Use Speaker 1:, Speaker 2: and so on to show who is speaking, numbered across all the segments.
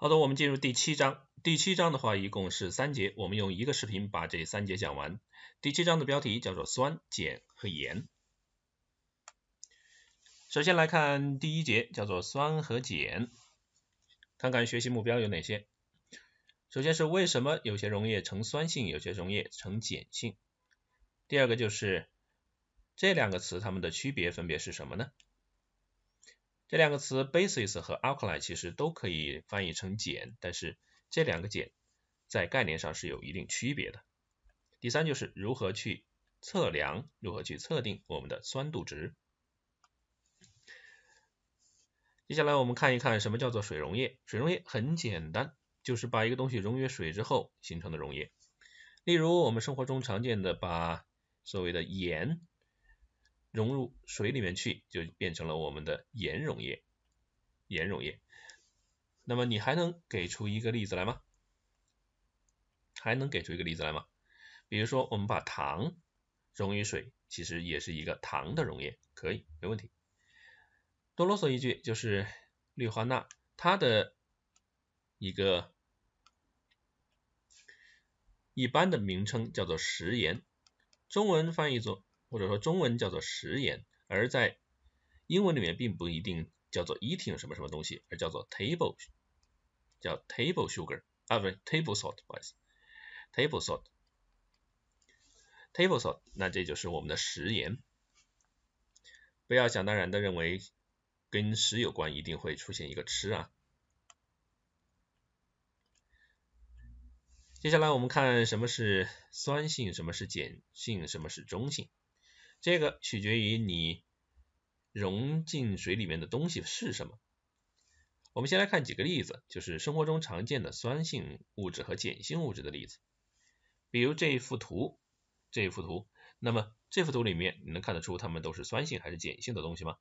Speaker 1: 好的，我们进入第七章。第七章的话，一共是三节，我们用一个视频把这三节讲完。第七章的标题叫做酸、碱和盐。首先来看第一节，叫做酸和碱，看看学习目标有哪些。首先是为什么有些溶液呈酸性，有些溶液呈碱性？第二个就是这两个词它们的区别分别是什么呢？这两个词 basis 和 alkali 其实都可以翻译成碱，但是这两个碱在概念上是有一定区别的。第三就是如何去测量，如何去测定我们的酸度值。接下来我们看一看什么叫做水溶液。水溶液很简单，就是把一个东西溶于水之后形成的溶液。例如我们生活中常见的把所谓的盐。融入水里面去，就变成了我们的盐溶液。盐溶液。那么你还能给出一个例子来吗？还能给出一个例子来吗？比如说，我们把糖溶于水，其实也是一个糖的溶液，可以，没问题。多啰嗦一句，就是氯化钠，它的一个一般的名称叫做食盐，中文翻译作。或者说中文叫做食盐，而在英文里面并不一定叫做 eating 什么什么东西，而叫做 table，叫 table sugar 啊不是 table salt，不好意思，table salt，table salt，那这就是我们的食盐。不要想当然的认为跟食有关一定会出现一个吃啊。接下来我们看什么是酸性，什么是碱性，什么是中性。这个取决于你融进水里面的东西是什么。我们先来看几个例子，就是生活中常见的酸性物质和碱性物质的例子。比如这一幅图，这一幅图，那么这幅图里面你能看得出它们都是酸性还是碱性的东西吗？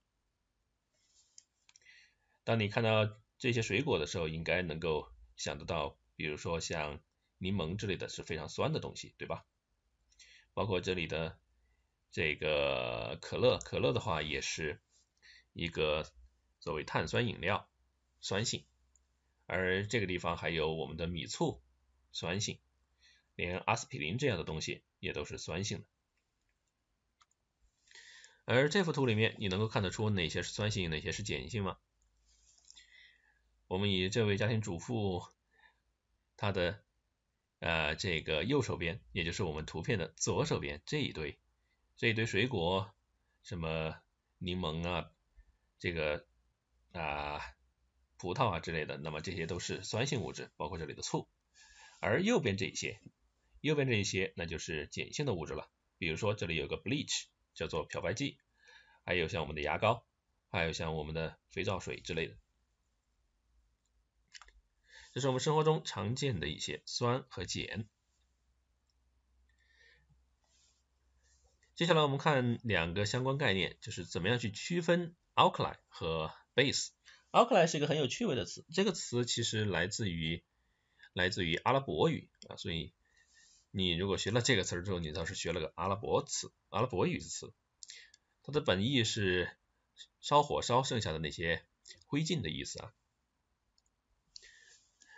Speaker 1: 当你看到这些水果的时候，应该能够想得到，比如说像柠檬之类的是非常酸的东西，对吧？包括这里的。这个可乐，可乐的话也是一个作为碳酸饮料，酸性。而这个地方还有我们的米醋，酸性。连阿司匹林这样的东西也都是酸性的。而这幅图里面，你能够看得出哪些是酸性，哪些是碱性吗？我们以这位家庭主妇，她的呃这个右手边，也就是我们图片的左手边这一堆。这一堆水果，什么柠檬啊，这个啊葡萄啊之类的，那么这些都是酸性物质，包括这里的醋。而右边这一些，右边这一些那就是碱性的物质了，比如说这里有个 bleach，叫做漂白剂，还有像我们的牙膏，还有像我们的肥皂水之类的，这是我们生活中常见的一些酸和碱。接下来我们看两个相关概念，就是怎么样去区分 alkaline 和 base。alkaline 是一个很有趣味的词，这个词其实来自于来自于阿拉伯语啊，所以你如果学了这个词之后，你倒是学了个阿拉伯词，阿拉伯语词。它的本意是烧火烧剩下的那些灰烬的意思啊。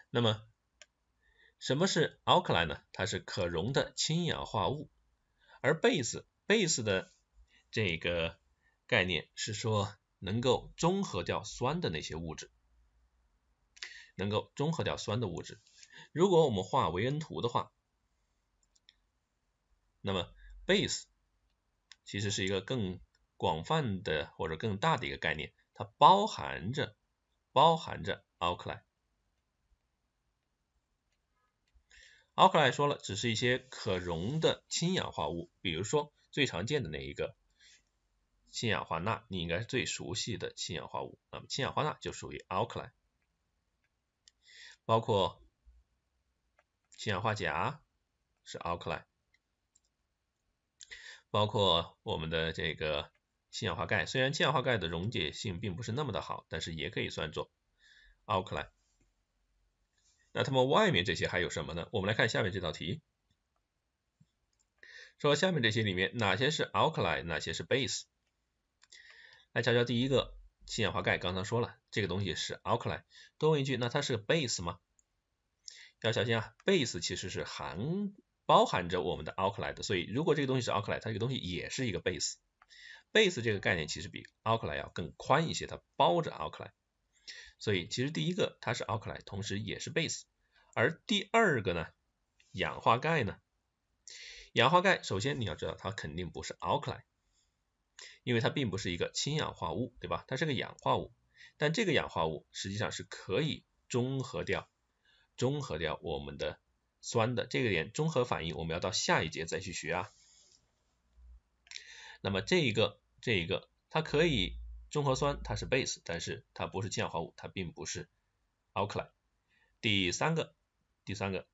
Speaker 1: 那么什么是 alkaline 呢？它是可溶的氢氧化物，而 base。base 的这个概念是说能够中和掉酸的那些物质，能够中和掉酸的物质。如果我们画维恩图的话，那么 base 其实是一个更广泛的或者更大的一个概念，它包含着包含着 alkali。alkali 说了，只是一些可溶的氢氧化物，比如说。最常见的那一个氢氧化钠，你应该是最熟悉的氢氧化物。那么氢氧化钠就属于 alkali，包括氢氧化钾是 alkali，包括我们的这个氢氧化钙，虽然氢氧化钙的溶解性并不是那么的好，但是也可以算作 alkali。那他们外面这些还有什么呢？我们来看下面这道题。说下面这些里面哪些是 alkaline，哪些是 base？来瞧瞧第一个氢氧化钙，刚才说了这个东西是 alkaline。多问一句，那它是个 base 吗？要小心啊，base 其实是含包含着我们的 alkaline 的，所以如果这个东西是 alkaline，它这个东西也是一个 base。base 这个概念其实比 alkaline 要更宽一些，它包着 alkaline。所以其实第一个它是 alkaline，同时也是 base。而第二个呢，氧化钙呢？氧化钙，首先你要知道它肯定不是 a l k a l i 因为它并不是一个氢氧化物，对吧？它是个氧化物，但这个氧化物实际上是可以中和掉、中和掉我们的酸的。这个点中和反应我们要到下一节再去学啊。那么这一个、这一个，它可以中和酸，它是 base，但是它不是氢氧化物，它并不是 a l k a l i 第三个、第三个，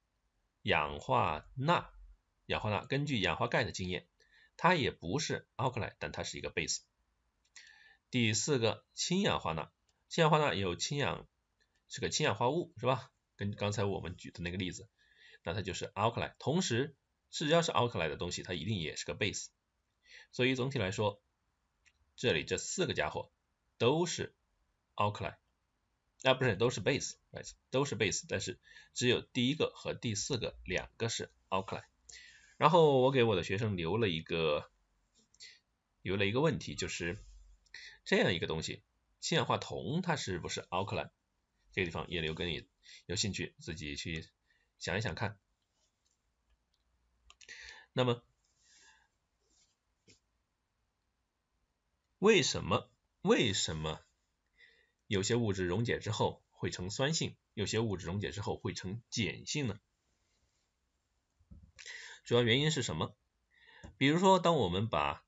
Speaker 1: 氧化钠。氧化钠，根据氧化钙的经验，它也不是 a l k a l i 但它是一个 base。第四个，氢氧化钠，氢氧化钠有氢氧，是个氢氧化物，是吧？跟刚才我们举的那个例子，那它就是 a l k a l i 同时，只要是 a l k a l i 的东西，它一定也是个 base。所以总体来说，这里这四个家伙都是 a l k a l i 啊不是，都是 base，都是 base，但是只有第一个和第四个两个是 a l k a l i 然后我给我的学生留了一个，留了一个问题，就是这样一个东西，氢氧化铜它是不是奥克 k l 这个地方也留给你，有兴趣自己去想一想看。那么，为什么为什么有些物质溶解之后会呈酸性，有些物质溶解之后会呈碱性呢？主要原因是什么？比如说，当我们把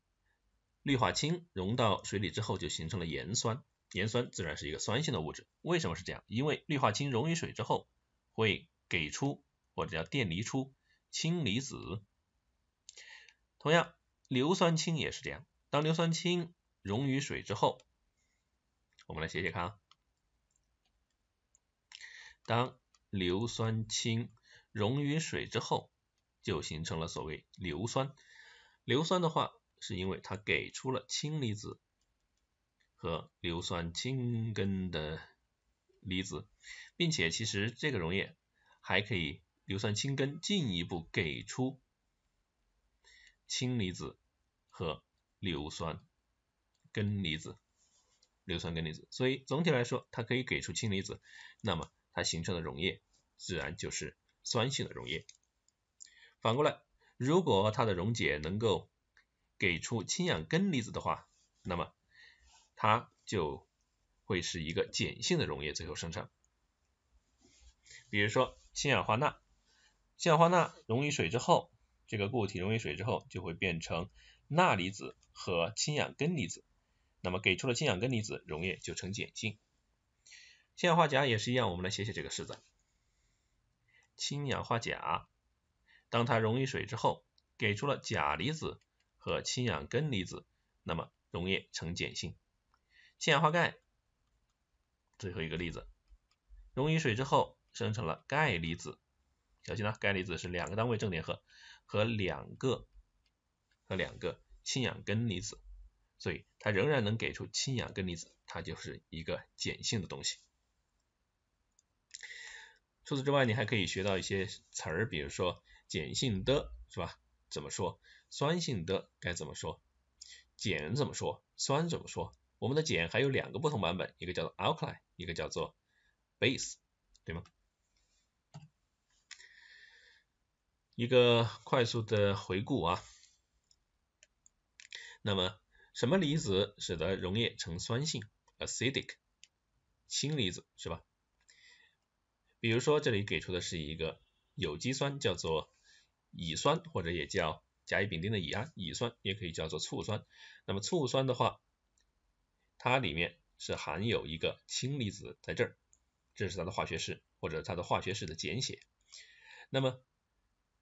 Speaker 1: 氯化氢溶到水里之后，就形成了盐酸。盐酸自然是一个酸性的物质。为什么是这样？因为氯化氢溶于水之后会给出，或者叫电离出氢离子。同样，硫酸氢也是这样。当硫酸氢溶于水之后，我们来写写看啊。当硫酸氢溶于水之后。就形成了所谓硫酸。硫酸的话，是因为它给出了氢离子和硫酸氢根的离子，并且其实这个溶液还可以硫酸氢根进一步给出氢离子和硫酸根离子，硫酸根离子。所以总体来说，它可以给出氢离子，那么它形成的溶液自然就是酸性的溶液。反过来，如果它的溶解能够给出氢氧根离子的话，那么它就会是一个碱性的溶液最后生成。比如说氢氧化钠，氢氧化钠溶于水之后，这个固体溶于水之后就会变成钠离子和氢氧根离子，那么给出了氢氧根离子，溶液就呈碱性。氢氧化钾也是一样，我们来写写这个式子，氢氧化钾。当它溶于水之后，给出了钾离子和氢氧根离子，那么溶液呈碱性。氢氧化钙，最后一个例子，溶于水之后生成了钙离子，小心呢，钙离子是两个单位正电荷，和两个和两个氢氧根离子，所以它仍然能给出氢氧根离子，它就是一个碱性的东西。除此之外，你还可以学到一些词儿，比如说。碱性的是吧？怎么说？酸性的该怎么说？碱怎么说？酸怎么说？我们的碱还有两个不同版本，一个叫做 alkali，一个叫做 base，对吗？一个快速的回顾啊。那么什么离子使得溶液呈酸性？acidic，氢离子是吧？比如说这里给出的是一个有机酸，叫做乙酸或者也叫甲乙丙丁的乙胺乙酸，也可以叫做醋酸。那么醋酸的话，它里面是含有一个氢离子在这儿，这是它的化学式或者它的化学式的简写。那么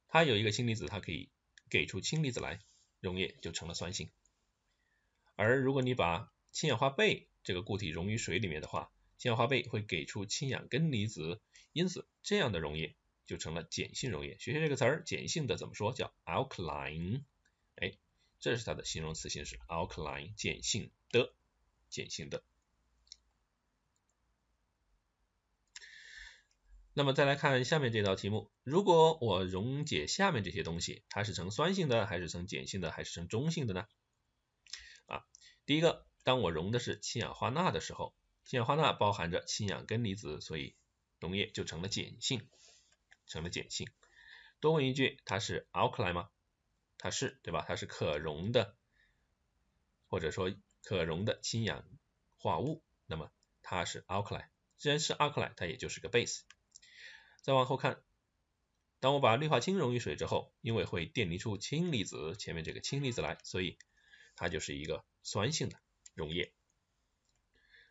Speaker 1: 它有一个氢离子，它可以给出氢离子来，溶液就成了酸性。而如果你把氢氧化钡这个固体溶于水里面的话，氢氧化钡会给出氢氧根离子，因此这样的溶液。就成了碱性溶液。学学这个词儿，碱性的怎么说？叫 alkaline。哎，这是它的形容词形式 alkaline，碱性的，碱性的。那么再来看下面这道题目，如果我溶解下面这些东西，它是呈酸性的，还是呈碱性的，还是呈中性的呢？啊，第一个，当我溶的是氢氧化钠的时候，氢氧化钠包含着氢氧根离子，所以溶液就成了碱性。成了碱性。多问一句，它是 alkali 吗？它是，对吧？它是可溶的，或者说可溶的氢氧化物，那么它是 alkali。既然是 alkali，它也就是个 base。再往后看，当我把氯化氢溶于水之后，因为会电离出氢离子，前面这个氢离子来，所以它就是一个酸性的溶液。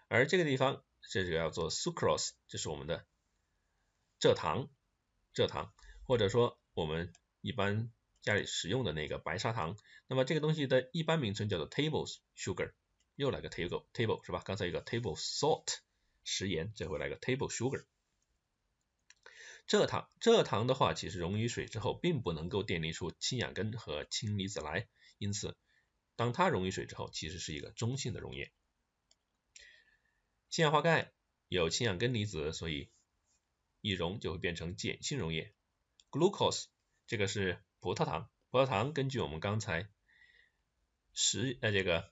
Speaker 1: 而这个地方，这就要做 sucrose，这是我们的蔗糖。蔗糖，或者说我们一般家里使用的那个白砂糖，那么这个东西的一般名称叫做 table sugar，又来个 table，table 是吧？刚才一个 table salt，食盐，这回来个 table sugar，蔗糖。蔗糖的话，其实溶于水之后，并不能够电离出氢氧根和氢离子来，因此，当它溶于水之后，其实是一个中性的溶液。氢氧化钙有氢氧根离子，所以。易溶就会变成碱性溶液。Glucose 这个是葡萄糖，葡萄糖根据我们刚才实呃这个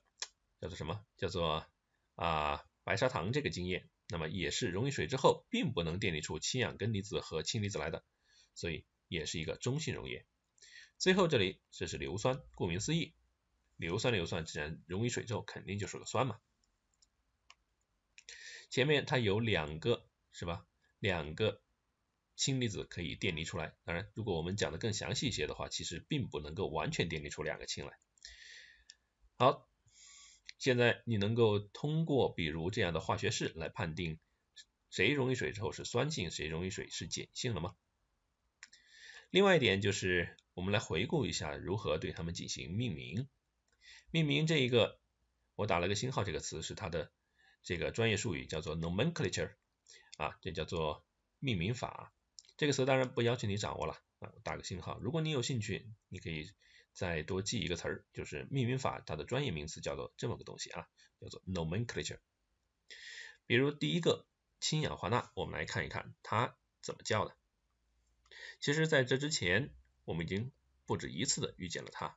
Speaker 1: 叫做什么叫做啊白砂糖这个经验，那么也是溶于水之后，并不能电离出氢氧根离子和氢离子来的，所以也是一个中性溶液。最后这里这是硫酸，顾名思义，硫酸硫酸既然溶于水之后肯定就是个酸嘛。前面它有两个是吧？两个。氢离子可以电离出来。当然，如果我们讲的更详细一些的话，其实并不能够完全电离出两个氢来。好，现在你能够通过比如这样的化学式来判定谁溶于水之后是酸性，谁溶于水是碱性了吗？另外一点就是，我们来回顾一下如何对它们进行命名。命名这一个，我打了个星号，这个词是它的这个专业术语，叫做 nomenclature，啊，这叫做命名法。这个词当然不要求你掌握了啊，打个信号。如果你有兴趣，你可以再多记一个词儿，就是命名法，它的专业名词叫做这么个东西啊，叫做 nomenclature。比如第一个氢氧化钠，我们来看一看它怎么叫的。其实在这之前，我们已经不止一次的遇见了它。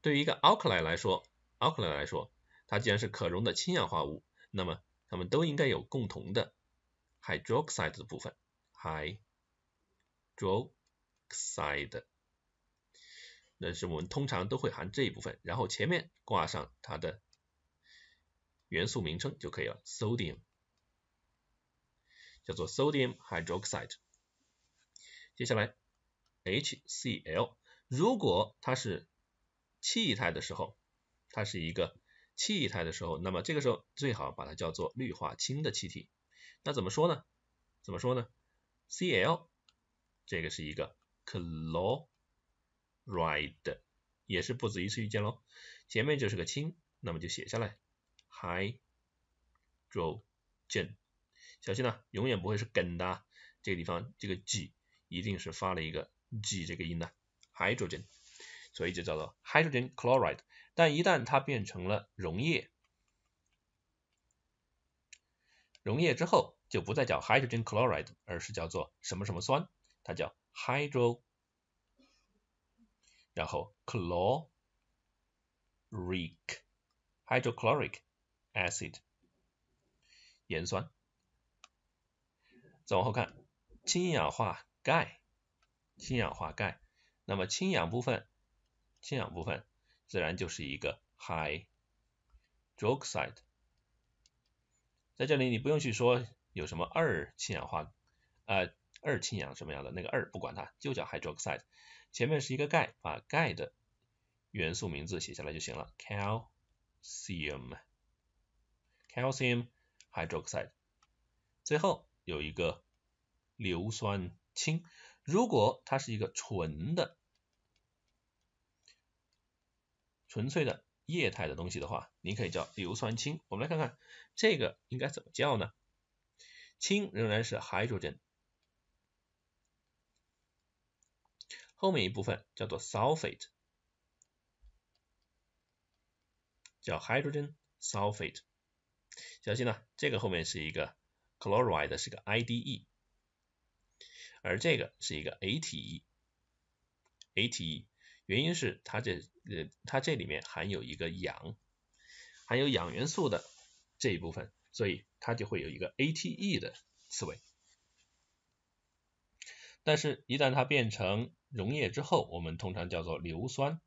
Speaker 1: 对于一个 alkali 来说，alkali 来说，它既然是可溶的氢氧化物，那么它们都应该有共同的。hydroxide 的部分，hydroxide，那是我们通常都会含这一部分，然后前面挂上它的元素名称就可以了，sodium，叫做 sodium hydroxide。接下来 HCl，如果它是气态的时候，它是一个气态的时候，那么这个时候最好把它叫做氯化氢的气体。那怎么说呢？怎么说呢？Cl 这个是一个 chloride，也是不止一次遇见喽。前面就是个氢，那么就写下来 hydrogen。小心呢，永远不会是梗的，这个地方这个 g 一定是发了一个 g 这个音的 hydrogen，所以就叫做 hydrogen chloride。但一旦它变成了溶液。溶液之后就不再叫 hydrogen chloride，而是叫做什么什么酸，它叫 hydro，然后 chloric hydrochloric acid，盐酸。再往后看，氢氧化钙，氢氧化钙，那么氢氧部分，氢氧部分自然就是一个 hydroxide。在这里你不用去说有什么二氢氧化，呃，二氢氧什么样的那个二不管它，就叫 hydroxide，前面是一个钙把钙的元素名字写下来就行了，calcium，calcium hydroxide，最后有一个硫酸氢，如果它是一个纯的，纯粹的。液态的东西的话，您可以叫硫酸氢。我们来看看这个应该怎么叫呢？氢仍然是 hydrogen，后面一部分叫做 sulfate，叫 hydrogen sulfate。小心呢，这个后面是一个 chloride，是个 ide，而这个是一个 ate，ate。原因是它这呃，它这里面含有一个氧，含有氧元素的这一部分，所以它就会有一个 A T E 的词尾。但是，一旦它变成溶液之后，我们通常叫做硫酸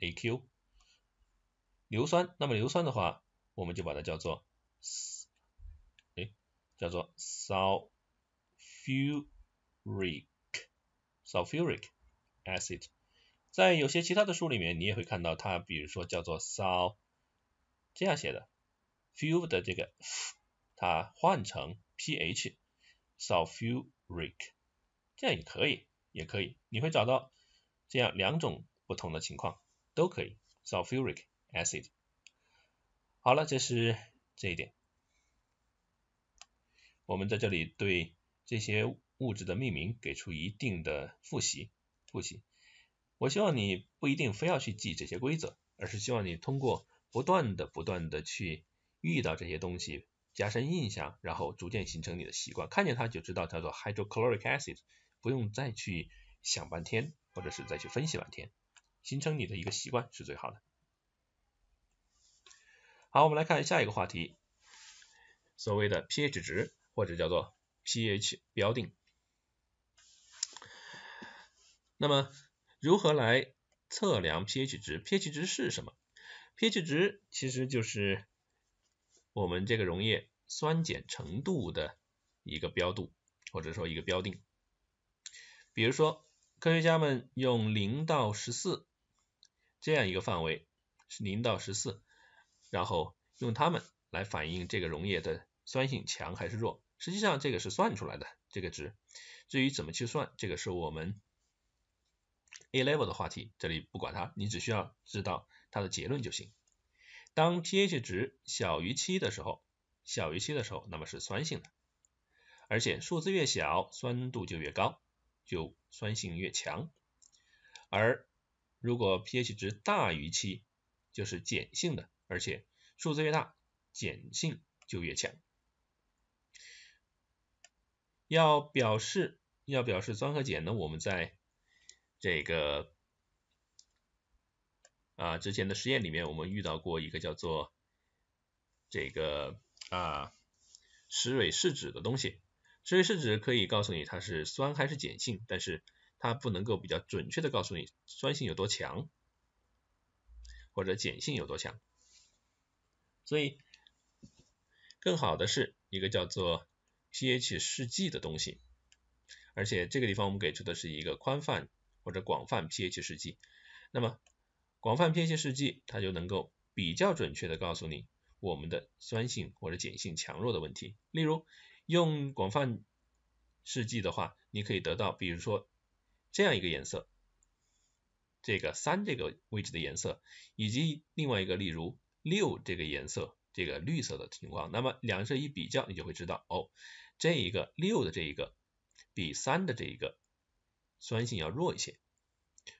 Speaker 1: A Q 硫酸。那么硫酸的话，我们就把它叫做哎，叫做 sulfuric sulfuric。acid，在有些其他的书里面，你也会看到它，比如说叫做 s a l 这样写的 f u l 的这个 f，它换成 ph，sulfuric，这样也可以，也可以，你会找到这样两种不同的情况，都可以 sulfuric acid。好了，这是这一点，我们在这里对这些物质的命名给出一定的复习。复习，我希望你不一定非要去记这些规则，而是希望你通过不断的、不断的去遇到这些东西，加深印象，然后逐渐形成你的习惯，看见它就知道叫做 hydrochloric acid，不用再去想半天，或者是再去分析半天，形成你的一个习惯是最好的。好，我们来看下一个话题，所谓的 pH 值或者叫做 pH 标定。那么如何来测量 pH 值？pH 值是什么？pH 值其实就是我们这个溶液酸碱程度的一个标度，或者说一个标定。比如说科学家们用零到十四这样一个范围是零到十四，然后用它们来反映这个溶液的酸性强还是弱。实际上这个是算出来的这个值，至于怎么去算，这个是我们。A level 的话题，这里不管它，你只需要知道它的结论就行。当 pH 值小于七的时候，小于七的时候，那么是酸性的，而且数字越小，酸度就越高，就酸性越强。而如果 pH 值大于七，就是碱性的，而且数字越大，碱性就越强。要表示要表示酸和碱呢，我们在这个啊之前的实验里面，我们遇到过一个叫做这个啊石蕊试纸的东西。石蕊试纸可以告诉你它是酸还是碱性，但是它不能够比较准确的告诉你酸性有多强或者碱性有多强。所以更好的是一个叫做 pH 试剂的东西。而且这个地方我们给出的是一个宽泛。或者广泛 pH 试剂，那么广泛 pH 试剂它就能够比较准确的告诉你我们的酸性或者碱性强弱的问题。例如用广泛试剂的话，你可以得到，比如说这样一个颜色，这个三这个位置的颜色，以及另外一个例如六这个颜色，这个绿色的情况。那么两色一比较，你就会知道哦，这一个六的这一个比三的这一个。酸性要弱一些。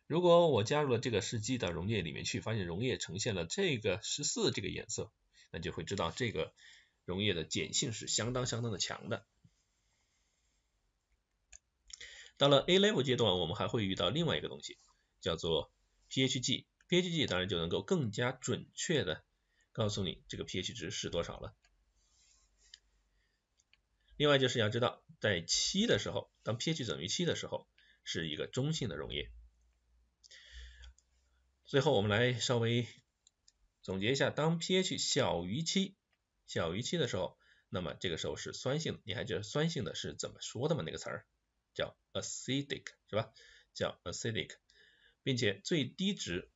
Speaker 1: 如果我加入了这个试剂到溶液里面去，发现溶液呈现了这个十四这个颜色，那就会知道这个溶液的碱性是相当相当的强的。到了 A level 阶段，我们还会遇到另外一个东西，叫做 pH g pH g 当然就能够更加准确的告诉你这个 pH 值是多少了。另外就是要知道，在七的时候，当 pH 等于七的时候。是一个中性的溶液。最后我们来稍微总结一下，当 pH 小于七，小于七的时候，那么这个时候是酸性。你还记得酸性的是怎么说的吗？那个词儿叫 acidic，是吧？叫 acidic，并且最低值，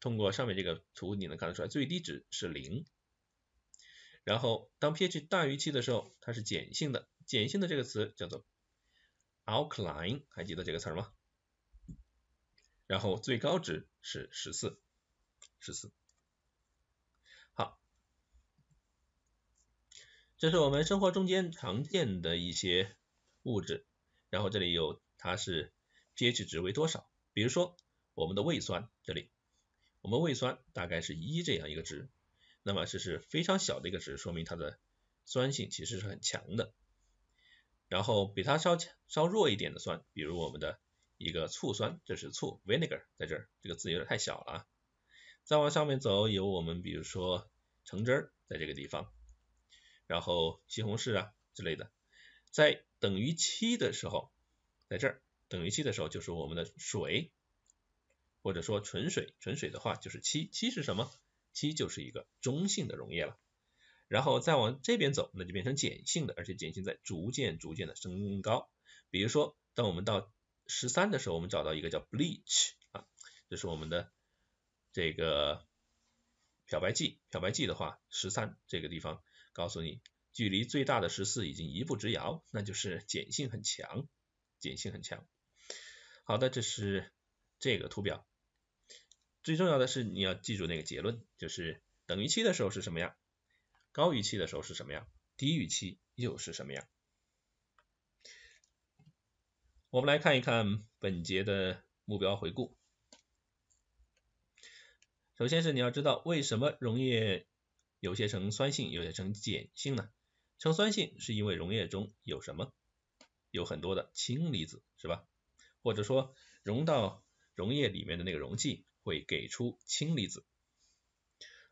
Speaker 1: 通过上面这个图你能看得出来，最低值是零。然后当 pH 大于七的时候，它是碱性的，碱性的这个词叫做。Outline，还记得这个词吗？然后最高值是十四，十四。好，这是我们生活中间常见的一些物质，然后这里有它是 pH 值为多少？比如说我们的胃酸，这里我们胃酸大概是一这样一个值，那么这是非常小的一个值，说明它的酸性其实是很强的。然后比它稍强、稍弱一点的酸，比如我们的一个醋酸，这是醋 （vinegar） 在这儿，这个字有点太小了。啊。再往上面走，有我们比如说橙汁儿在这个地方，然后西红柿啊之类的。在等于七的时候，在这儿等于七的时候就是我们的水，或者说纯水，纯水的话就是七，七是什么？七就是一个中性的溶液了。然后再往这边走，那就变成碱性的，而且碱性在逐渐逐渐的升高。比如说，当我们到十三的时候，我们找到一个叫 bleach 啊，这是我们的这个漂白剂。漂白剂的话，十三这个地方告诉你，距离最大的十四已经一步之遥，那就是碱性很强，碱性很强。好的，这是这个图表。最重要的是你要记住那个结论，就是等于七的时候是什么样。高预期的时候是什么样？低预期又是什么样？我们来看一看本节的目标回顾。首先是你要知道为什么溶液有些呈酸性，有些呈碱性呢？呈酸性是因为溶液中有什么？有很多的氢离子，是吧？或者说溶到溶液里面的那个溶剂会给出氢离子，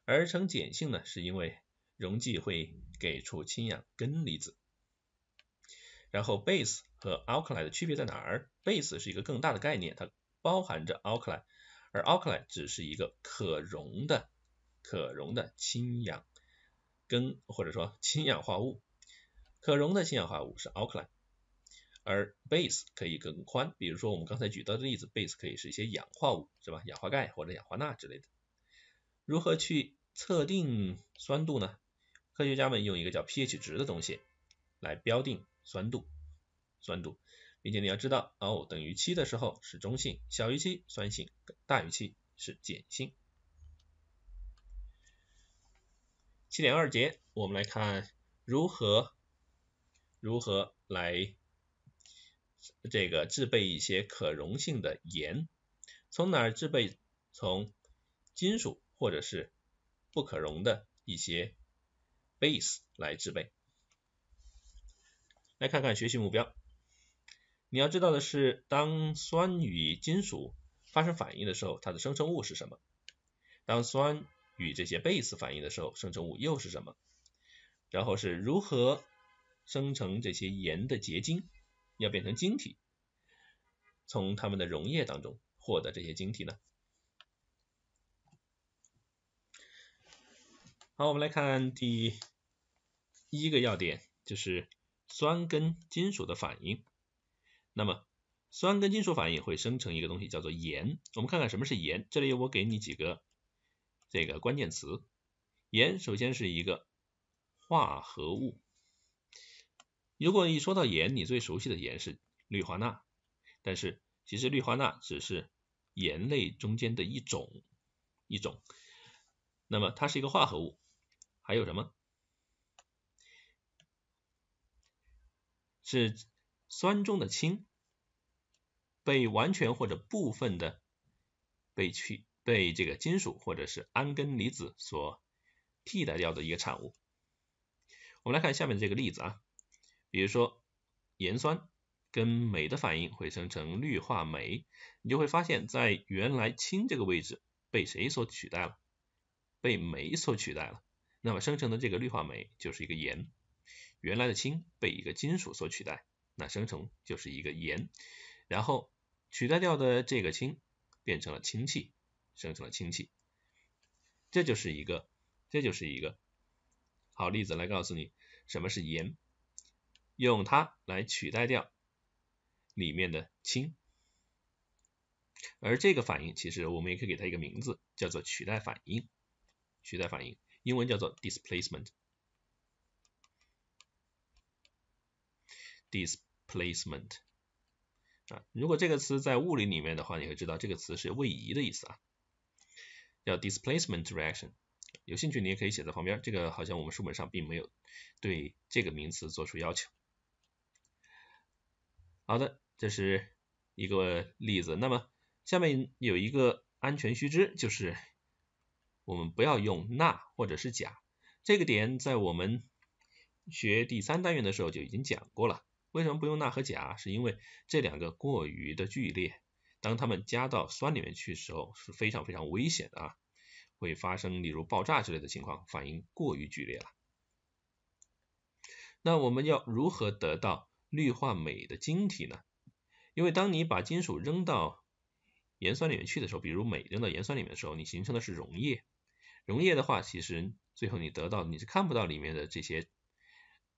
Speaker 1: 而成碱性呢，是因为？溶剂会给出氢氧根离子，然后 base 和 alkaline 的区别在哪儿？base 是一个更大的概念，它包含着 alkaline，而 alkaline 只是一个可溶的可溶的氢氧根或者说氢氧化物，可溶的氢氧化物是 alkaline，而 base 可以更宽，比如说我们刚才举到的例子，base 可以是一些氧化物，是吧？氧化钙或者氧化钠之类的，如何去测定酸度呢？科学家们用一个叫 pH 值的东西来标定酸度，酸度，并且你要知道，哦，等于七的时候是中性，小于七酸性，大于七是碱性。七点二节，我们来看如何如何来这个制备一些可溶性的盐，从哪儿制备？从金属或者是不可溶的一些。base 来制备。来看看学习目标，你要知道的是，当酸与金属发生反应的时候，它的生成物是什么？当酸与这些 base 反应的时候，生成物又是什么？然后是如何生成这些盐的结晶，要变成晶体，从它们的溶液当中获得这些晶体呢？好，我们来看第。第一个要点就是酸跟金属的反应。那么酸跟金属反应会生成一个东西叫做盐。我们看看什么是盐。这里我给你几个这个关键词：盐首先是一个化合物。如果一说到盐，你最熟悉的盐是氯化钠，但是其实氯化钠只是盐类中间的一种一种。那么它是一个化合物，还有什么？是酸中的氢被完全或者部分的被去被这个金属或者是铵根离子所替代掉的一个产物。我们来看下面这个例子啊，比如说盐酸跟镁的反应会生成氯化镁，你就会发现在原来氢这个位置被谁所取代了？被镁所取代了，那么生成的这个氯化镁就是一个盐。原来的氢被一个金属所取代，那生成就是一个盐，然后取代掉的这个氢变成了氢气，生成了氢气，这就是一个，这就是一个好例子来告诉你什么是盐，用它来取代掉里面的氢，而这个反应其实我们也可以给它一个名字，叫做取代反应，取代反应，英文叫做 displacement。displacement 啊，如果这个词在物理里面的话，你会知道这个词是位移的意思啊。叫 displacement reaction，有兴趣你也可以写在旁边，这个好像我们书本上并没有对这个名词做出要求。好的，这是一个例子，那么下面有一个安全须知，就是我们不要用钠或者是钾，这个点在我们学第三单元的时候就已经讲过了。为什么不用钠和钾？是因为这两个过于的剧烈，当它们加到酸里面去的时候是非常非常危险的，啊，会发生例如爆炸之类的情况，反应过于剧烈了。那我们要如何得到氯化镁的晶体呢？因为当你把金属扔到盐酸里面去的时候，比如镁扔到盐酸里面的时候，你形成的是溶液，溶液的话，其实最后你得到你是看不到里面的这些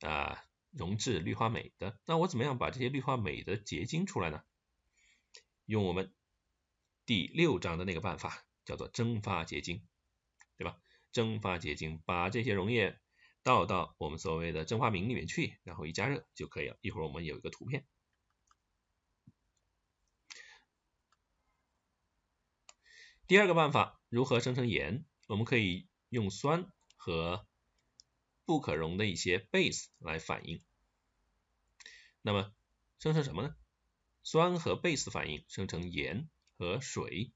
Speaker 1: 啊。溶质氯化镁的，那我怎么样把这些氯化镁的结晶出来呢？用我们第六章的那个办法，叫做蒸发结晶，对吧？蒸发结晶，把这些溶液倒到我们所谓的蒸发皿里面去，然后一加热就可以了。一会儿我们有一个图片。第二个办法，如何生成盐？我们可以用酸和不可溶的一些 base 来反应，那么生成什么呢？酸和 base 反应生成盐和水。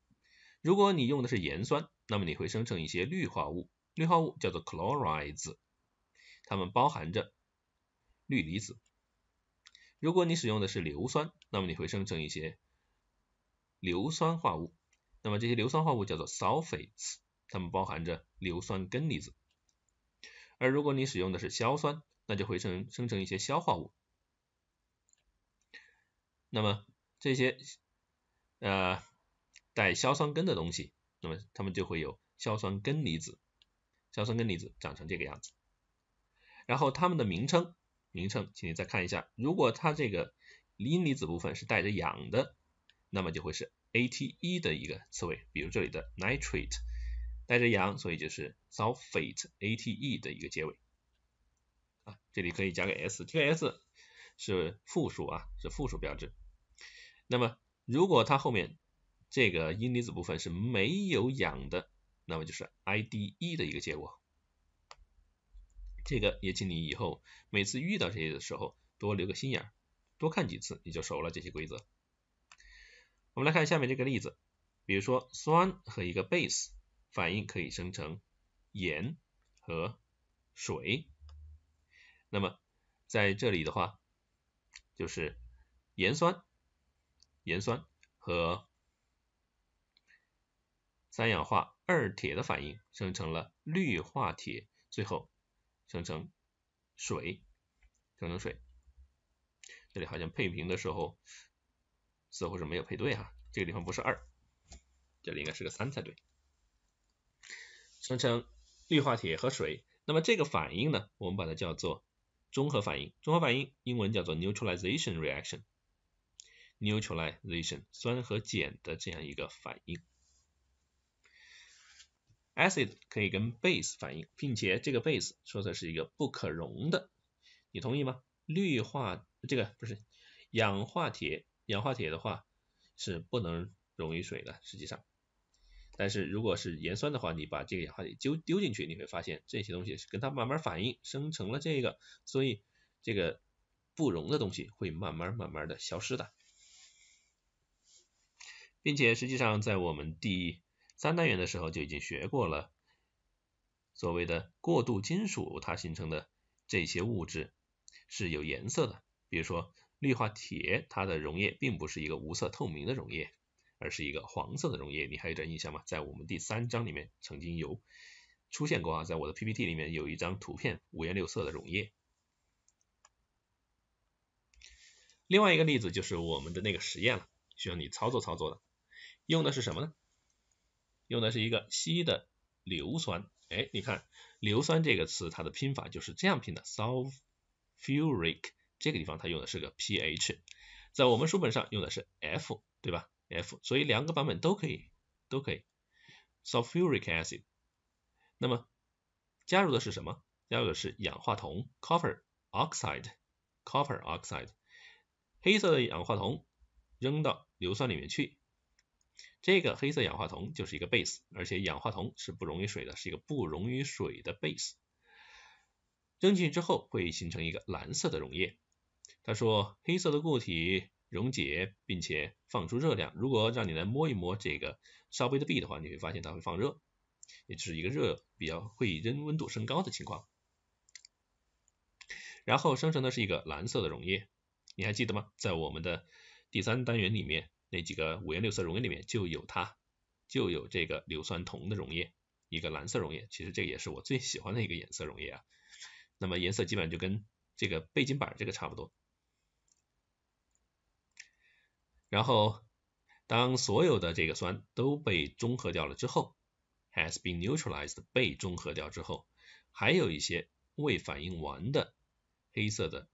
Speaker 1: 如果你用的是盐酸，那么你会生成一些氯化物，氯化物叫做 chlorides，它们包含着氯离子。如果你使用的是硫酸，那么你会生成一些硫酸化物，那么这些硫酸化物叫做 sulfates，它们包含着硫酸根离子。而如果你使用的是硝酸，那就会生生成一些硝化物。那么这些呃带硝酸根的东西，那么它们就会有硝酸根离子，硝酸根离子长成这个样子。然后它们的名称名称，请你再看一下，如果它这个阴离子部分是带着氧的，那么就会是 ate 的一个词尾，比如这里的 nitrate。带着氧，所以就是 sulfate a t e 的一个结尾啊，这里可以加个 s，这个 s 是复数啊，是复数标志。那么如果它后面这个阴离子部分是没有氧的，那么就是 i d e 的一个结果。这个也请你以后每次遇到这些的时候多留个心眼儿，多看几次你就熟了这些规则。我们来看下面这个例子，比如说酸和一个 base。反应可以生成盐和水。那么在这里的话，就是盐酸、盐酸和三氧化二铁的反应生成了氯化铁，最后生成水，生成水。这里好像配平的时候似乎是没有配对哈，这个地方不是二，这里应该是个三才对。生成氯化铁和水，那么这个反应呢，我们把它叫做中和反应。中和反应英文叫做 neutralization reaction，neutralization 酸和碱的这样一个反应。acid 可以跟 base 反应，并且这个 base 说的是一个不可溶的，你同意吗？氯化这个不是氧化铁，氧化铁的话是不能溶于水的，实际上。但是如果是盐酸的话，你把这个氧化铁丢丢进去，你会发现这些东西是跟它慢慢反应，生成了这个，所以这个不溶的东西会慢慢慢慢的消失的，并且实际上在我们第三单元的时候就已经学过了，所谓的过渡金属它形成的这些物质是有颜色的，比如说氯化铁，它的溶液并不是一个无色透明的溶液。而是一个黄色的溶液，你还有点印象吗？在我们第三章里面曾经有出现过啊，在我的 PPT 里面有一张图片，五颜六色的溶液。另外一个例子就是我们的那个实验了，需要你操作操作的，用的是什么呢？用的是一个稀的硫酸，哎，你看硫酸这个词，它的拼法就是这样拼的，sulfuric，这个地方它用的是个 pH，在我们书本上用的是 f，对吧？F，所以两个版本都可以，都可以。Sulfuric acid，那么加入的是什么？加入的是氧化铜，Copper oxide，Copper oxide，黑色的氧化铜扔到硫酸里面去，这个黑色氧化铜就是一个 base，而且氧化铜是不溶于水的，是一个不溶于水的 base。扔进去之后会形成一个蓝色的溶液。他说黑色的固体。溶解，并且放出热量。如果让你来摸一摸这个烧杯的壁的话，你会发现它会放热，也就是一个热比较会扔温度升高的情况。然后生成的是一个蓝色的溶液，你还记得吗？在我们的第三单元里面，那几个五颜六色溶液里面就有它，就有这个硫酸铜的溶液，一个蓝色溶液。其实这也是我最喜欢的一个颜色溶液啊。那么颜色基本上就跟这个背景板这个差不多。然后，当所有的这个酸都被中和掉了之后，has been neutralized 被中和掉之后，还有一些未反应完的黑色的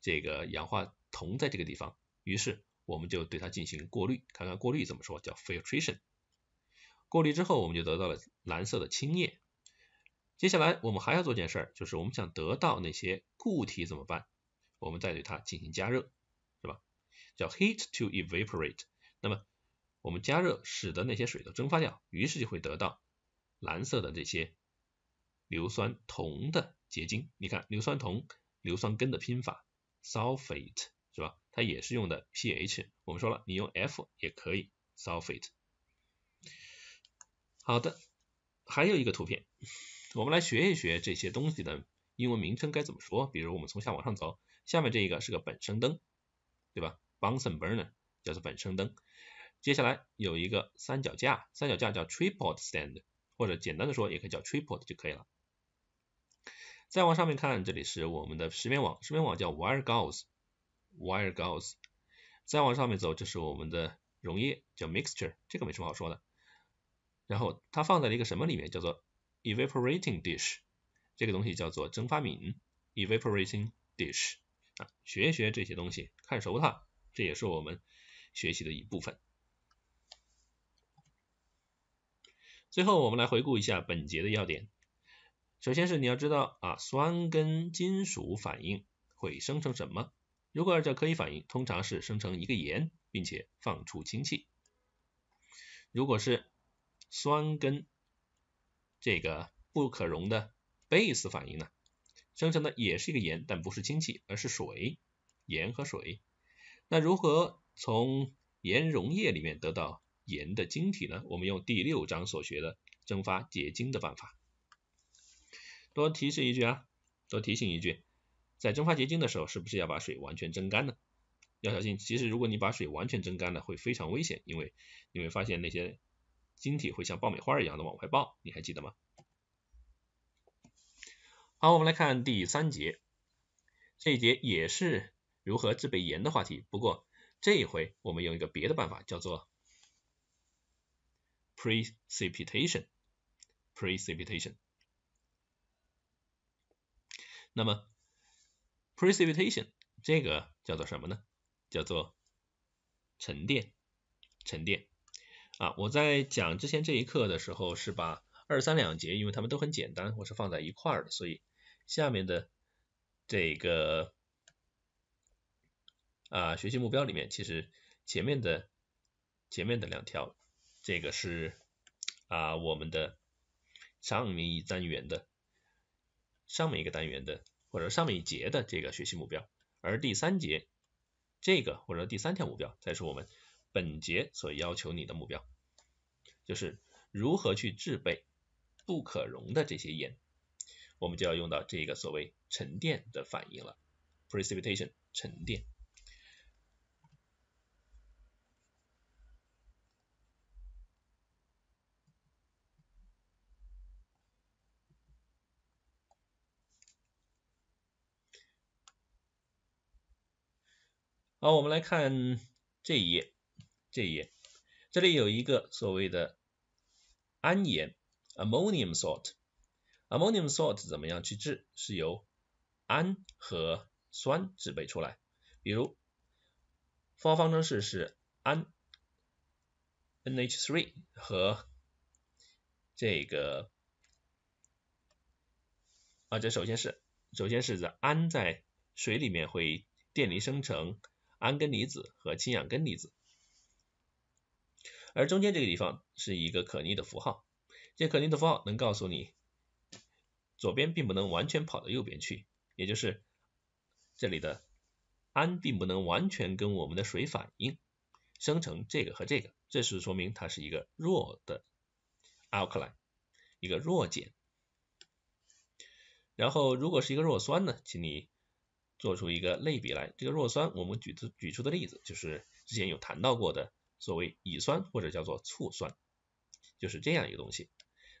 Speaker 1: 这个氧化铜在这个地方，于是我们就对它进行过滤，看看过滤怎么说，叫 filtration。过滤之后，我们就得到了蓝色的青液。接下来我们还要做件事儿，就是我们想得到那些固体怎么办？我们再对它进行加热。叫 heat to evaporate，那么我们加热，使得那些水都蒸发掉，于是就会得到蓝色的这些硫酸铜的结晶。你看硫酸铜，硫酸根的拼法 sulfate 是吧？它也是用的 p h，我们说了你用 f 也可以 sulfate。好的，还有一个图片，我们来学一学这些东西的英文名称该怎么说。比如我们从下往上走，下面这一个是个本生灯，对吧？Bunsen burner 叫做本生灯，接下来有一个三脚架，三脚架叫 tripod stand，或者简单的说也可以叫 tripod 就可以了。再往上面看，这里是我们的石棉网，石棉网叫 wire gauze，wire gauze。再往上面走，这是我们的溶液，叫 mixture，这个没什么好说的。然后它放在了一个什么里面，叫做 evaporating dish，这个东西叫做蒸发皿，evaporating dish。啊，学一学这些东西，看熟它。这也是我们学习的一部分。最后，我们来回顾一下本节的要点。首先是你要知道啊，酸跟金属反应会生成什么？如果二者可以反应，通常是生成一个盐，并且放出氢气。如果是酸跟这个不可溶的贝斯反应呢，生成的也是一个盐，但不是氢气，而是水，盐和水。那如何从盐溶液里面得到盐的晶体呢？我们用第六章所学的蒸发结晶的办法。多提示一句啊，多提醒一句，在蒸发结晶的时候，是不是要把水完全蒸干呢？要小心，其实如果你把水完全蒸干了，会非常危险，因为你会发现那些晶体会像爆米花一样的往外爆。你还记得吗？好，我们来看第三节，这一节也是。如何制备盐的话题。不过这一回我们用一个别的办法，叫做 precipitation。precipitation。那么 precipitation 这个叫做什么呢？叫做沉淀。沉淀。啊，我在讲之前这一课的时候，是把二三两节，因为它们都很简单，我是放在一块儿的，所以下面的这个。啊，学习目标里面，其实前面的前面的两条，这个是啊我们的上面一单元的上面一个单元的或者上面一节的这个学习目标，而第三节这个或者第三条目标才是我们本节所要求你的目标，就是如何去制备不可溶的这些盐，我们就要用到这个所谓沉淀的反应了，precipitation 沉淀。好，我们来看这一页，这一页，这里有一个所谓的氨盐 （ammonium salt）。ammonium salt 怎么样去制？是由氨和酸制备出来。比如，方方程式是氨 n h 3和这个……啊，这首先是，首先是在氨在水里面会电离生成。铵根离子和氢氧根离子，而中间这个地方是一个可逆的符号，这可逆的符号能告诉你，左边并不能完全跑到右边去，也就是这里的氨并不能完全跟我们的水反应生成这个和这个，这是说明它是一个弱的 alkaline，一个弱碱。然后如果是一个弱酸呢，请你。做出一个类比来，这个弱酸我们举出举出的例子就是之前有谈到过的，所谓乙酸或者叫做醋酸，就是这样一个东西。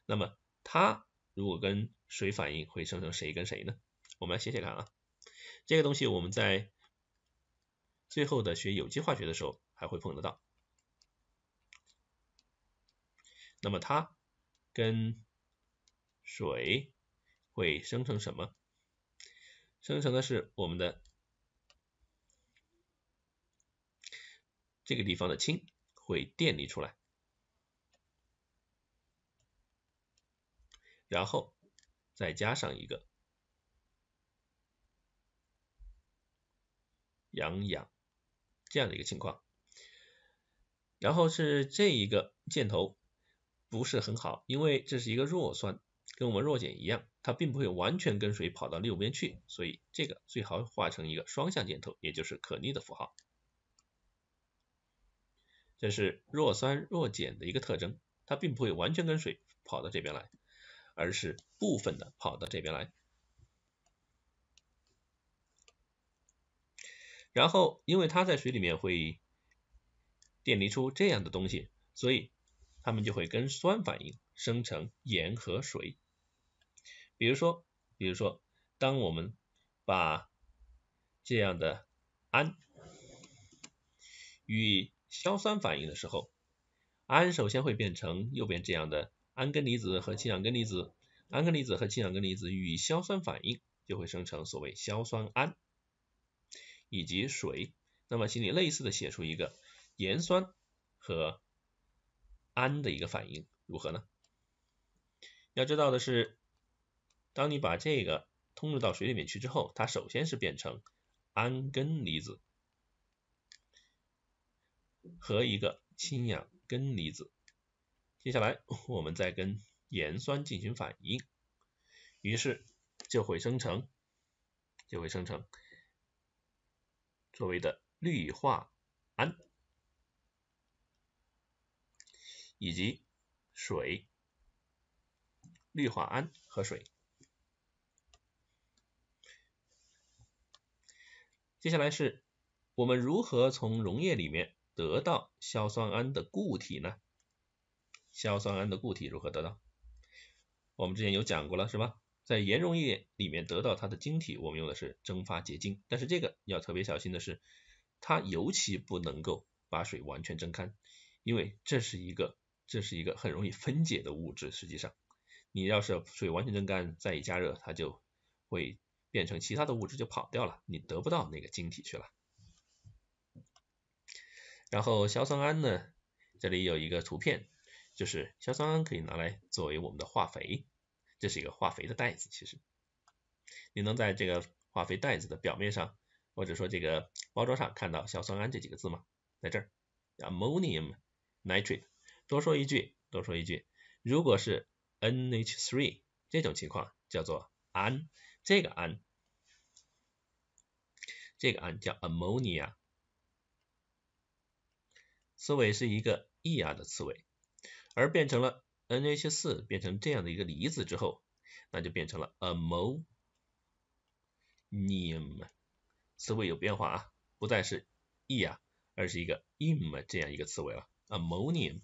Speaker 1: 那么它如果跟水反应会生成谁跟谁呢？我们来写写看啊，这个东西我们在最后的学有机化学的时候还会碰得到。那么它跟水会生成什么？生成的是我们的这个地方的氢会电离出来，然后再加上一个氧氧这样的一个情况，然后是这一个箭头不是很好，因为这是一个弱酸，跟我们弱碱一样。它并不会完全跟水跑到六边去，所以这个最好画成一个双向箭头，也就是可逆的符号。这是弱酸弱碱的一个特征，它并不会完全跟水跑到这边来，而是部分的跑到这边来。然后，因为它在水里面会电离出这样的东西，所以它们就会跟酸反应，生成盐和水。比如说，比如说，当我们把这样的氨与硝酸反应的时候，氨首先会变成右边这样的氨根离子和氢氧根离子。氨根离子和氢氧根离子与硝酸反应，就会生成所谓硝酸铵以及水。那么，请你类似的写出一个盐酸和氨的一个反应，如何呢？要知道的是。当你把这个通入到水里面去之后，它首先是变成氨根离子和一个氢氧根离子。接下来，我们再跟盐酸进行反应，于是就会生成，就会生成所谓的氯化铵以及水，氯化铵和水。接下来是我们如何从溶液里面得到硝酸铵的固体呢？硝酸铵的固体如何得到？我们之前有讲过了，是吧？在盐溶液里面得到它的晶体，我们用的是蒸发结晶。但是这个要特别小心的是，它尤其不能够把水完全蒸干，因为这是一个这是一个很容易分解的物质。实际上，你要是水完全蒸干，再一加热，它就会。变成其他的物质就跑掉了，你得不到那个晶体去了。然后硝酸铵呢？这里有一个图片，就是硝酸铵可以拿来作为我们的化肥，这是一个化肥的袋子。其实你能在这个化肥袋子的表面上或者说这个包装上看到硝酸铵这几个字吗？在这儿，ammonium nitrate。多说一句，多说一句，如果是 NH3 这种情况叫做氨。这个氨，这个氨叫 ammonia，词尾是一个 e 的词尾，而变成了 NH4 变成这样的一个离子之后，那就变成了 ammonia，词尾有变化啊，不再是 e 啊，而是一个 im 这样一个词尾了，ammonium。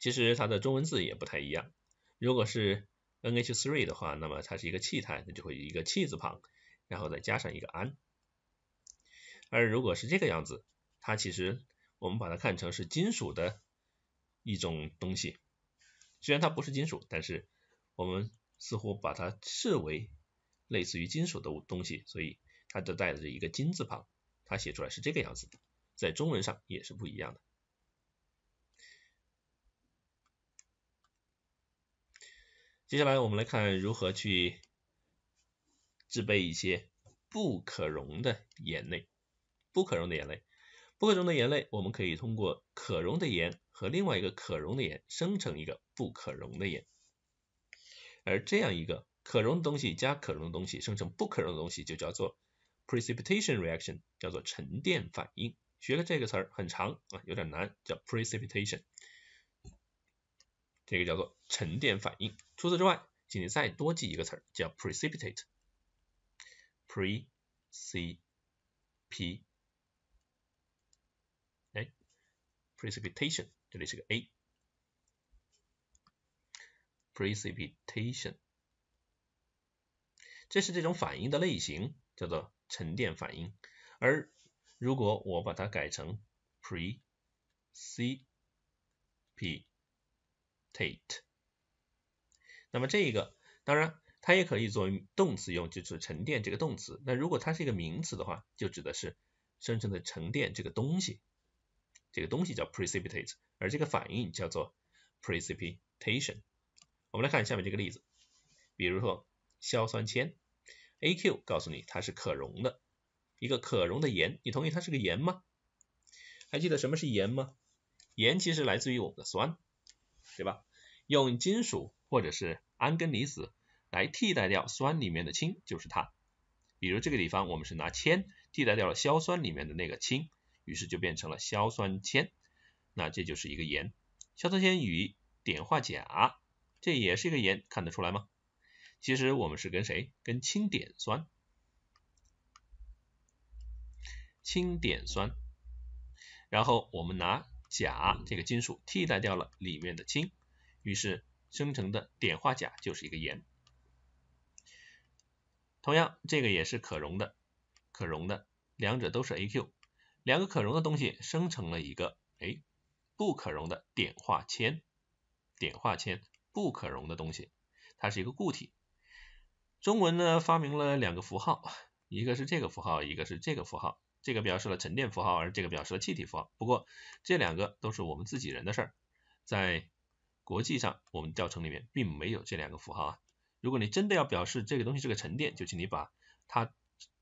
Speaker 1: 其实它的中文字也不太一样，如果是 NH3 的话，那么它是一个气态，那就会一个气字旁，然后再加上一个氨。而如果是这个样子，它其实我们把它看成是金属的一种东西，虽然它不是金属，但是我们似乎把它视为类似于金属的东西，所以它就带着一个金字旁，它写出来是这个样子的，在中文上也是不一样的。接下来我们来看如何去制备一些不可溶的盐类。不可溶的盐类，不可溶的盐类，我们可以通过可溶的盐和另外一个可溶的盐生成一个不可溶的盐。而这样一个可溶的东西加可溶的东西生成不可溶的东西，就叫做 precipitation reaction，叫做沉淀反应。学了这个词儿很长啊，有点难，叫 precipitation。这个叫做沉淀反应。除此之外，请你再多记一个词儿，叫 precipitate，precip 哎，precipitation，这里是个 a，precipitation，这是这种反应的类型，叫做沉淀反应。而如果我把它改成 precip，t ate，那么这一个当然它也可以作为动词用，就是沉淀这个动词。那如果它是一个名词的话，就指的是生成的沉淀这个东西，这个东西叫 precipitate，而这个反应叫做 precipitation。我们来看下面这个例子，比如说硝酸铅，aq 告诉你它是可溶的，一个可溶的盐，你同意它是个盐吗？还记得什么是盐吗？盐其实来自于我们的酸，对吧？用金属或者是铵根离子来替代掉酸里面的氢，就是它。比如这个地方，我们是拿铅替代掉了硝酸里面的那个氢，于是就变成了硝酸铅。那这就是一个盐。硝酸铅与碘化钾，这也是一个盐，看得出来吗？其实我们是跟谁？跟氢碘酸。氢碘酸，然后我们拿钾这个金属替代掉了里面的氢。于是生成的碘化钾就是一个盐，同样这个也是可溶的，可溶的，两者都是 Aq，两个可溶的东西生成了一个哎不可溶的碘化铅，碘化铅不可溶的东西，它是一个固体。中文呢发明了两个符号，一个是这个符号，一个是这个符号，这个表示了沉淀符号，而这个表示了气体符号。不过这两个都是我们自己人的事儿，在。国际上，我们教程里面并没有这两个符号啊。如果你真的要表示这个东西是个沉淀，就请你把它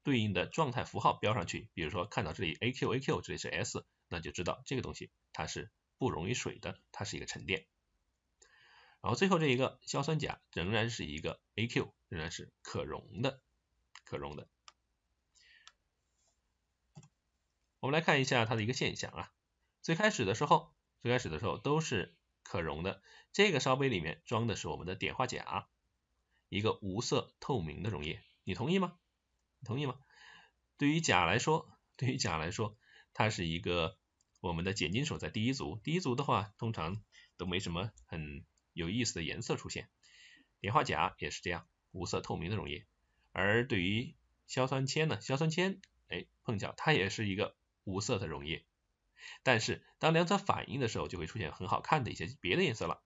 Speaker 1: 对应的状态符号标上去。比如说看到这里 Aq Aq，这里是 S，那就知道这个东西它是不溶于水的，它是一个沉淀。然后最后这一个硝酸钾仍然是一个 Aq，仍然是可溶的，可溶的。我们来看一下它的一个现象啊。最开始的时候，最开始的时候都是。可溶的，这个烧杯里面装的是我们的碘化钾，一个无色透明的溶液，你同意吗？你同意吗？对于钾来说，对于钾来说，它是一个我们的碱金属在第一族，第一族的话通常都没什么很有意思的颜色出现，碘化钾也是这样，无色透明的溶液。而对于硝酸铅呢？硝酸铅，哎，碰巧它也是一个无色的溶液。但是当两者反应的时候，就会出现很好看的一些别的颜色了。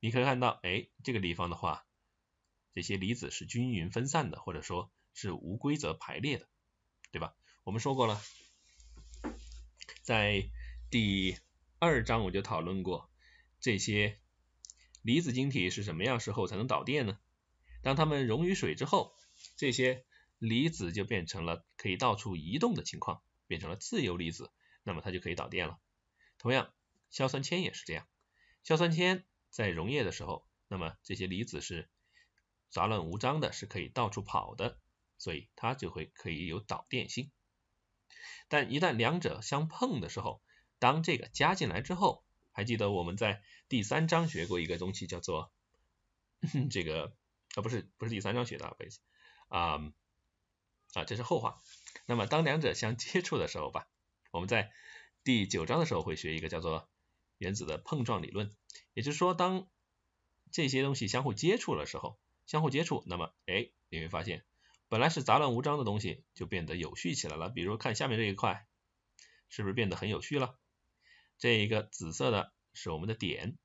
Speaker 1: 你可以看到，哎，这个地方的话，这些离子是均匀分散的，或者说是无规则排列的，对吧？我们说过了，在第二章我就讨论过，这些离子晶体是什么样时候才能导电呢？当它们溶于水之后，这些离子就变成了可以到处移动的情况，变成了自由离子。那么它就可以导电了。同样，硝酸铅也是这样。硝酸铅在溶液的时候，那么这些离子是杂乱无章的，是可以到处跑的，所以它就会可以有导电性。但一旦两者相碰的时候，当这个加进来之后，还记得我们在第三章学过一个东西叫做这个啊，不是不是第三章学的，不好意思，啊啊，这是后话。那么当两者相接触的时候吧。我们在第九章的时候会学一个叫做原子的碰撞理论，也就是说，当这些东西相互接触的时候，相互接触，那么哎，你会发现本来是杂乱无章的东西就变得有序起来了。比如看下面这一块，是不是变得很有序了？这一个紫色的是我们的点，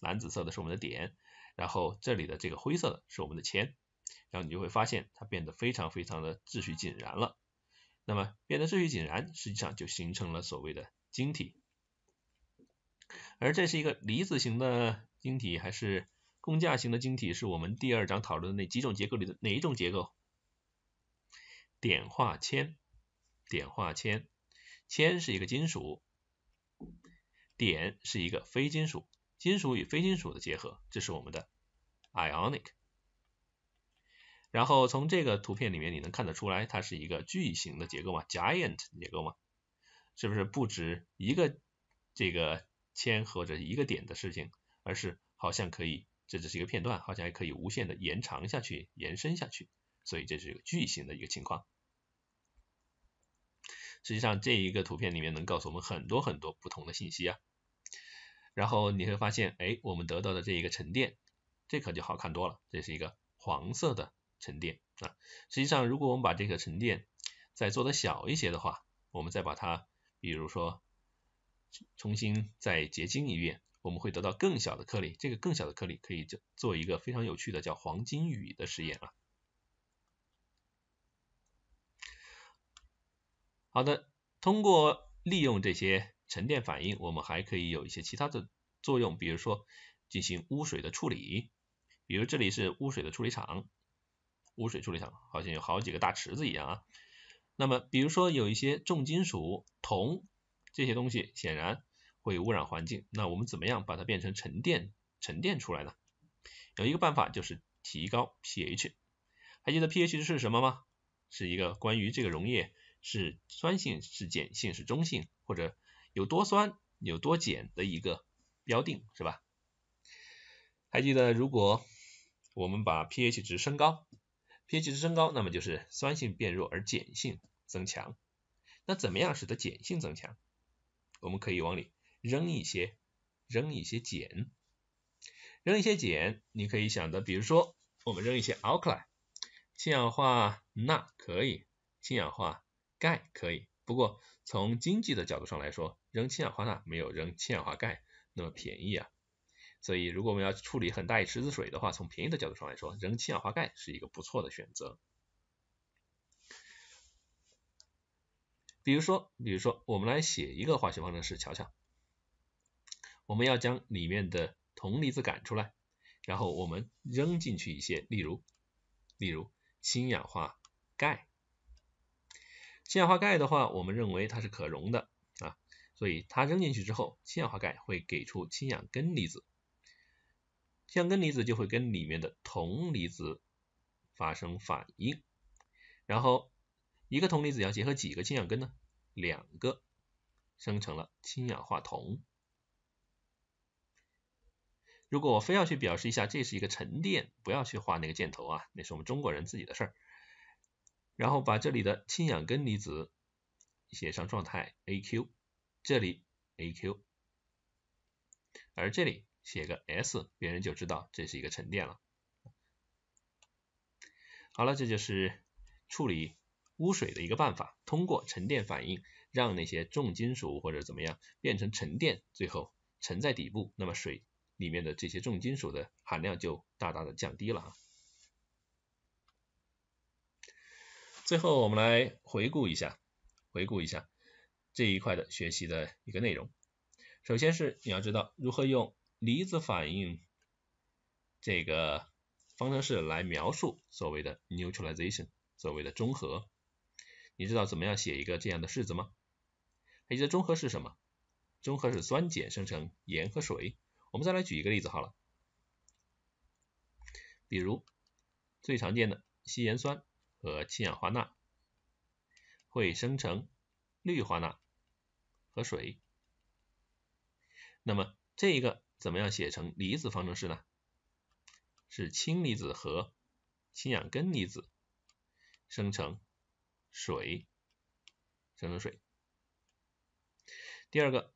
Speaker 1: 蓝紫色的是我们的点，然后这里的这个灰色的是我们的铅，然后你就会发现它变得非常非常的秩序井然了。那么变得秩序井然，实际上就形成了所谓的晶体。而这是一个离子型的晶体，还是共价型的晶体？是我们第二章讨论的那几种结构里的哪一种结构？碘化铅，碘化铅，铅是一个金属，碘是一个非金属，金属与非金属的结合，这是我们的 ionic。然后从这个图片里面你能看得出来，它是一个巨型的结构吗？Giant 结构吗？是不是不止一个这个铅或者一个点的事情，而是好像可以，这只是一个片段，好像还可以无限的延长下去、延伸下去。所以这是个巨型的一个情况。实际上这一个图片里面能告诉我们很多很多不同的信息啊。然后你会发现，哎，我们得到的这一个沉淀，这可就好看多了，这是一个黄色的。沉淀啊，实际上如果我们把这个沉淀再做得小一些的话，我们再把它，比如说重新再结晶一遍，我们会得到更小的颗粒。这个更小的颗粒可以做做一个非常有趣的叫黄金雨的实验啊。好的，通过利用这些沉淀反应，我们还可以有一些其他的作用，比如说进行污水的处理，比如这里是污水的处理厂。污水处理厂好像有好几个大池子一样啊。那么，比如说有一些重金属铜这些东西，显然会污染环境。那我们怎么样把它变成沉淀，沉淀出来呢？有一个办法就是提高 pH。还记得 pH 是什么吗？是一个关于这个溶液是酸性、是碱性、是中性，或者有多酸、有多碱的一个标定，是吧？还记得如果我们把 pH 值升高？pH 值升高，那么就是酸性变弱而碱性增强。那怎么样使得碱性增强？我们可以往里扔一些，扔一些碱，扔一些碱。你可以想的，比如说，我们扔一些 a k a l i 氢氧化钠可以，氢氧化钙可以。不过从经济的角度上来说，扔氢氧化钠没有扔氢氧化钙那么便宜啊。所以，如果我们要处理很大一池子水的话，从便宜的角度上来说，扔氢氧化钙是一个不错的选择。比如说，比如说，我们来写一个化学方程式，瞧瞧。我们要将里面的铜离子赶出来，然后我们扔进去一些，例如，例如氢氧化钙。氢氧化钙的话，我们认为它是可溶的啊，所以它扔进去之后，氢氧化钙会给出氢氧根离子。氢氧根离子就会跟里面的铜离子发生反应，然后一个铜离子要结合几个氢氧根呢？两个，生成了氢氧化铜。如果我非要去表示一下，这是一个沉淀，不要去画那个箭头啊，那是我们中国人自己的事儿。然后把这里的氢氧根离子写上状态 Aq，这里 Aq，而这里。写个 S，别人就知道这是一个沉淀了。好了，这就是处理污水的一个办法，通过沉淀反应，让那些重金属或者怎么样变成沉淀，最后沉在底部，那么水里面的这些重金属的含量就大大的降低了。最后我们来回顾一下，回顾一下这一块的学习的一个内容。首先是你要知道如何用。离子反应这个方程式来描述所谓的 neutralization，所谓的中和。你知道怎么样写一个这样的式子吗？记得中和是什么？中和是酸碱生成盐和水。我们再来举一个例子好了，比如最常见的稀盐酸和氢氧化钠会生成氯化钠和水。那么这个。怎么样写成离子方程式呢？是氢离子和氢氧根离子生成水，生成水。第二个，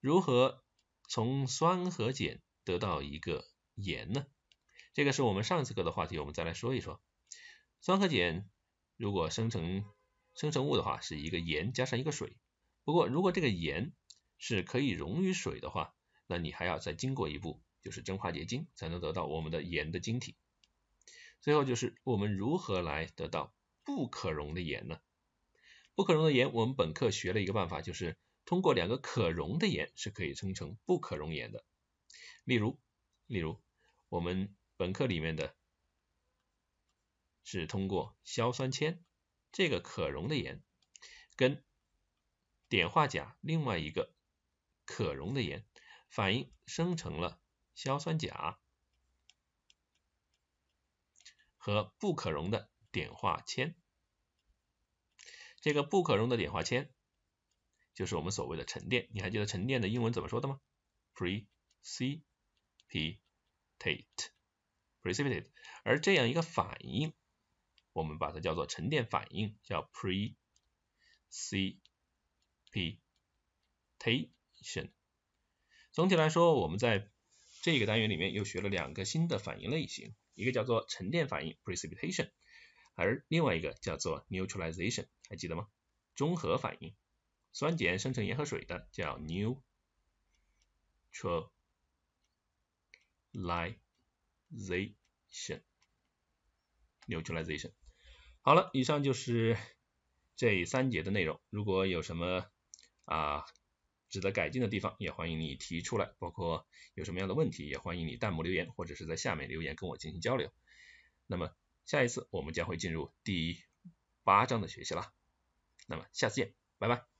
Speaker 1: 如何从酸和碱得到一个盐呢？这个是我们上一次课的话题，我们再来说一说，酸和碱如果生成生成物的话，是一个盐加上一个水。不过如果这个盐是可以溶于水的话，那你还要再经过一步，就是蒸发结晶，才能得到我们的盐的晶体。最后就是我们如何来得到不可溶的盐呢？不可溶的盐，我们本课学了一个办法，就是通过两个可溶的盐是可以生成不可溶盐的。例如，例如我们本课里面的，是通过硝酸铅这个可溶的盐，跟碘化钾另外一个可溶的盐。反应生成了硝酸钾和不可溶的碘化铅。这个不可溶的碘化铅就是我们所谓的沉淀。你还记得沉淀的英文怎么说的吗？Precipitate，precipitate。而这样一个反应，我们把它叫做沉淀反应，叫 precipitation。总体来说，我们在这个单元里面又学了两个新的反应类型，一个叫做沉淀反应 （precipitation），而另外一个叫做 neutralization，还记得吗？中和反应，酸碱生成盐和水的叫 neutralization。neutralization。好了，以上就是这三节的内容。如果有什么啊？值得改进的地方，也欢迎你提出来。包括有什么样的问题，也欢迎你弹幕留言或者是在下面留言跟我进行交流。那么下一次我们将会进入第八章的学习了。那么下次见，拜拜。